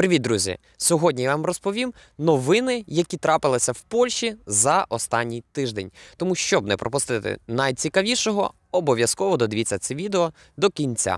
Привіт, друзі! Сьогодні я вам розповім новини, які трапилися в Польщі за останній тиждень. Тому, щоб не пропустити найцікавішого, обов'язково додивіться це відео до кінця.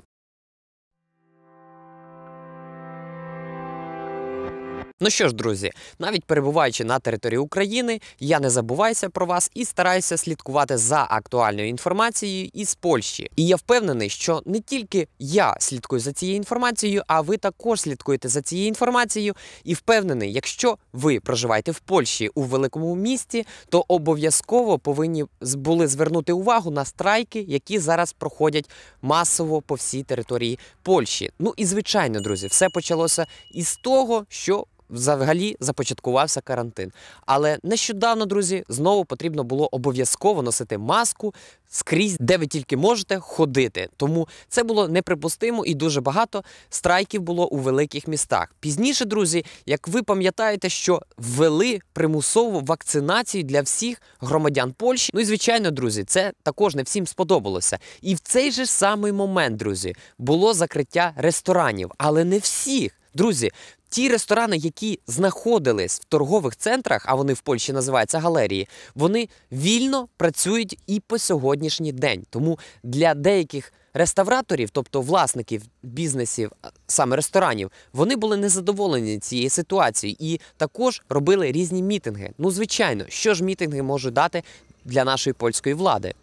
Ну що ж, друзі, навіть перебуваючи на території України, я не забуваюся про вас і стараюся слідкувати за актуальною інформацією із Польщі. І я впевнений, що не тільки я слідкую за цією інформацією, а ви також слідкуєте за цією інформацією. І впевнений, якщо ви проживаєте в Польщі у великому місті, то обов'язково повинні були звернути увагу на страйки, які зараз проходять масово по всій території Польщі. Ну і звичайно, друзі, все почалося із того, що взагалі започаткувався карантин. Але нещодавно, друзі, знову потрібно було обов'язково носити маску скрізь, де ви тільки можете ходити. Тому це було неприпустимо і дуже багато страйків було у великих містах. Пізніше, друзі, як ви пам'ятаєте, що ввели примусову вакцинацію для всіх громадян Польщі. Ну і звичайно, друзі, це також не всім сподобалося. І в цей же самий момент, друзі, було закриття ресторанів, але не всіх. Друзі, ті ресторани, які знаходились в торгових центрах, а вони в Польщі називаються галерії, вони вільно працюють і по сьогоднішній день. Тому для деяких реставраторів, тобто власників бізнесів, саме ресторанів, вони були незадоволені цією ситуацією і також робили різні мітинги. Ну, звичайно, що ж мітинги можуть дати для нашої польської влади?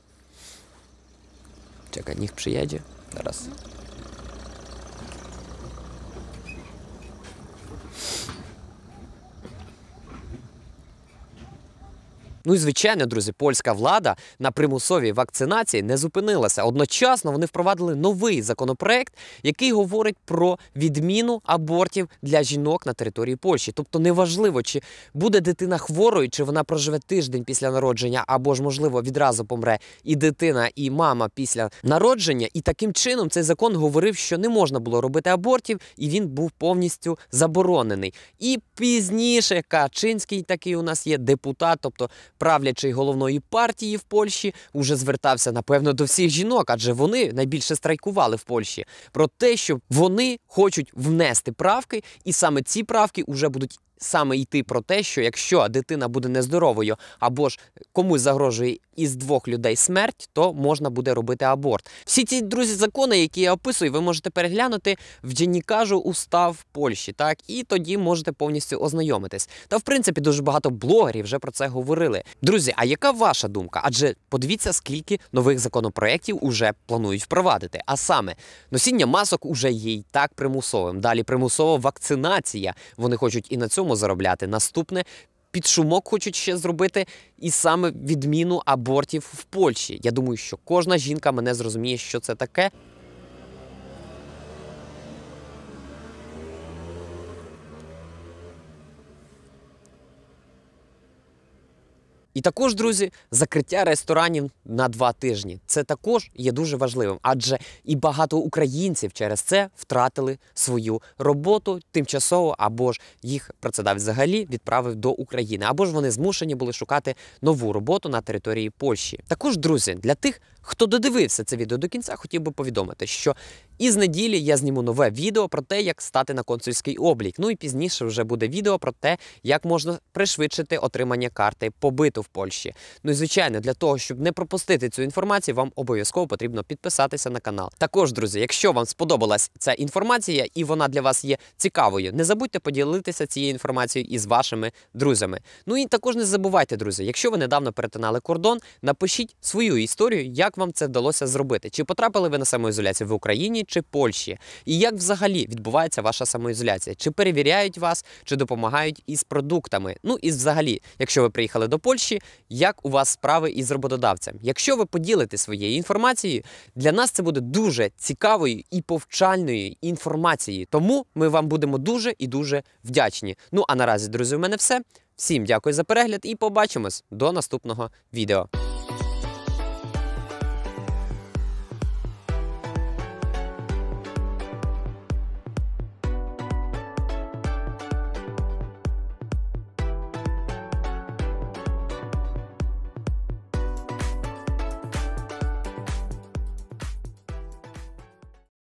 Czekaj, niech зараз. Teraz. Ну і звичайно, друзі, польська влада на примусовій вакцинації не зупинилася. Одночасно вони впровадили новий законопроект, який говорить про відміну абортів для жінок на території Польщі. Тобто, неважливо, чи буде дитина хворою, чи вона проживе тиждень після народження, або ж, можливо, відразу помре і дитина, і мама після народження. І таким чином цей закон говорив, що не можна було робити абортів, і він був повністю заборонений. І пізніше Качинський такий у нас є депутат, тобто правлячий головної партії в Польщі уже звертався напевно до всіх жінок, адже вони найбільше страйкували в Польщі про те, що вони хочуть внести правки, і саме ці правки вже будуть саме йти про те, що якщо дитина буде нездоровою або ж комусь загрожує із двох людей смерть, то можна буде робити аборт. Всі ці друзі закони, які я описую, ви можете переглянути в Дженікажу Устав Польщі, так і тоді можете повністю ознайомитись. Та в принципі дуже багато блогерів вже про це говорили. Друзі, а яка ваша думка? Адже подивіться, скільки нових законопроєктів уже планують впровадити. А саме носіння масок уже є й так примусовим. Далі примусова вакцинація. Вони хочуть і на цьому цьому заробляти. Наступне під шумок хочуть ще зробити і саме відміну абортів в Польщі. Я думаю, що кожна жінка мене зрозуміє, що це таке. І також, друзі, закриття ресторанів на два тижні. Це також є дуже важливим, адже і багато українців через це втратили свою роботу тимчасово, або ж їх працедавець взагалі відправив до України, або ж вони змушені були шукати нову роботу на території Польщі. Також, друзі, для тих, хто додивився це відео до кінця, хотів би повідомити, що і з неділі я зніму нове відео про те, як стати на консульський облік. Ну і пізніше вже буде відео про те, як можна пришвидшити отримання карти побиту в Польщі. Ну і звичайно, для того, щоб не пропустити цю інформацію, вам обов'язково потрібно підписатися на канал. Також, друзі, якщо вам сподобалась ця інформація і вона для вас є цікавою, не забудьте поділитися цією інформацією із вашими друзями. Ну і також не забувайте, друзі, якщо ви недавно перетинали кордон, напишіть свою історію, як вам це вдалося зробити. Чи потрапили ви на самоізоляцію в Україні? чи Польщі? І як взагалі відбувається ваша самоізоляція? Чи перевіряють вас, чи допомагають із продуктами? Ну і взагалі, якщо ви приїхали до Польщі, як у вас справи із роботодавцем? Якщо ви поділите своєю інформацією, для нас це буде дуже цікавою і повчальною інформацією. Тому ми вам будемо дуже і дуже вдячні. Ну а наразі, друзі, у мене все. Всім дякую за перегляд і побачимось до наступного відео.